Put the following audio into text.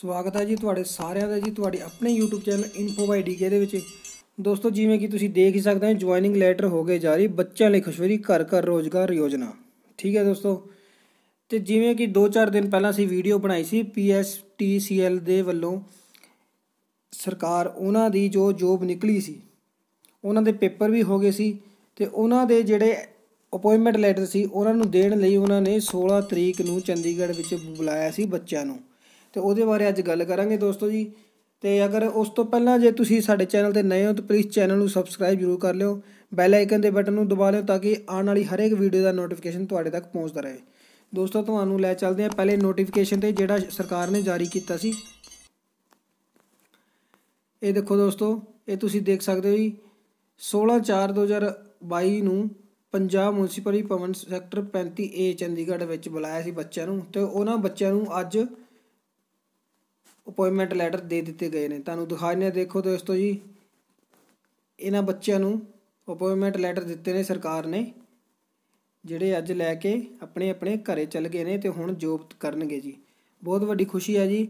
ਸਵਾਗਤ ਹੈ ਜੀ ਤੁਹਾਡੇ ਸਾਰਿਆਂ ਦਾ ਜੀ ਤੁਹਾਡੇ ਆਪਣੇ YouTube channel info by DK ਦੇ ਵਿੱਚ ਦੋਸਤੋ ਜਿਵੇਂ ਕਿ ਤੁਸੀਂ ਦੇਖ ਹੀ ਸਕਦੇ ਹੋ ਜੁਆਇਨਿੰਗ ਲੈਟਰ ਹੋ ਗਏ ਜਾਰੀ ਬੱਚਿਆਂ ਲਈ ਖੁਸ਼ਵਰੀ ਘਰ ਘਰ ਰੋਜ਼ਗਾਰ ਯੋਜਨਾ ਠੀਕ ਹੈ ਦੋਸਤੋ ਤੇ ਜਿਵੇਂ ਕਿ 2-4 ਦਿਨ ਪਹਿਲਾਂ ਅਸੀਂ ਵੀਡੀਓ ਬਣਾਈ ਸੀ PSTCL ਦੇ ਵੱਲੋਂ ਸਰਕਾਰ ਉਹਨਾਂ ਦੀ ਜੋ ਜੋਬ ਨਿਕਲੀ ਸੀ ਉਹਨਾਂ ਦੇ ਪੇਪਰ ਵੀ ਹੋ ਗਏ ਸੀ ਤੇ ਉਹਨਾਂ ਦੇ ਜਿਹੜੇ ਅਪਾਇੰਟਮੈਂਟ ਲੈਟਰ ਸੀ ਉਹਨਾਂ ਨੂੰ ਦੇਣ ਲਈ ਉਹਨਾਂ ਨੇ 16 ਤਰੀਕ ਨੂੰ ਚੰਡੀਗੜ੍ਹ ਵਿੱਚ ਬੁਲਾਇਆ ਸੀ ਬੱਚਿਆਂ ਨੂੰ ਤੇ ਉਹਦੇ ਬਾਰੇ ਅੱਜ ਗੱਲ ਕਰਾਂਗੇ ਦੋਸਤੋ ਜੀ ਤੇ ਅਗਰ ਉਸ ਤੋਂ ਪਹਿਲਾਂ ਜੇ ਤੁਸੀਂ ਸਾਡੇ ਚੈਨਲ ਤੇ ਨਏ ਹੋ ਤਾਂ ਪਲੀਜ਼ ਚੈਨਲ ਨੂੰ ਸਬਸਕ੍ਰਾਈਬ ਜ਼ਰੂਰ ਕਰ ਲਿਓ ਬੈਲ ਆਈਕਨ ਦੇ ਬਟਨ ਨੂੰ ਦਬਾ ਲਿਓ ਤਾਂ ਕਿ ਆਉਣ ਵਾਲੀ ਹਰੇਕ ਵੀਡੀਓ ਦਾ ਨੋਟੀਫਿਕੇਸ਼ਨ ਤੁਹਾਡੇ ਤੱਕ ਪਹੁੰਚਦਾ ਰਹੇ ਦੋਸਤੋ ਤੁਹਾਨੂੰ ਲੈ ਚੱਲਦੇ ਆ ਪਹਿਲੇ ਨੋਟੀਫਿਕੇਸ਼ਨ ਤੇ ਜਿਹੜਾ ਸਰਕਾਰ ਨੇ ਜਾਰੀ ਕੀਤਾ ਸੀ ਇਹ ਦੇਖੋ ਦੋਸਤੋ ਇਹ ਤੁਸੀਂ ਦੇਖ ਸਕਦੇ ਹੋ ਜੀ 16/4/2022 ਨੂੰ Punjab municipal Bhawan sector 35A Chandigarh ਵਿੱਚ ਬੁਲਾਇਆ ਸੀ ਬੱਚਿਆਂ ਨੂੰ ਤੇ ਉਹਨਾਂ ਬੱਚਿਆਂ ਨੂੰ ਅੱਜ ਅਪਾਇੰਟਮੈਂਟ ਲੈਟਰ ਦੇ ਦਿੱਤੇ ਗਏ ਨੇ ਤੁਹਾਨੂੰ ਦਿਖਾ ਰਹੇ ਦੇਖੋ ਦੋਸਤੋ ਜੀ ਇਹਨਾਂ ਬੱਚਿਆਂ ਨੂੰ ਅਪਾਇੰਟਮੈਂਟ ਲੈਟਰ ਦਿੱਤੇ ਨੇ ਸਰਕਾਰ ਨੇ ਜਿਹੜੇ ਅੱਜ ਲੈ ਕੇ ਆਪਣੇ ਆਪਣੇ ਘਰੇ ਚਲ ਗਏ ਨੇ ਤੇ ਹੁਣ ਜੋਬ ਕਰਨਗੇ ਜੀ ਬਹੁਤ ਵੱਡੀ ਖੁਸ਼ੀ ਹੈ ਜੀ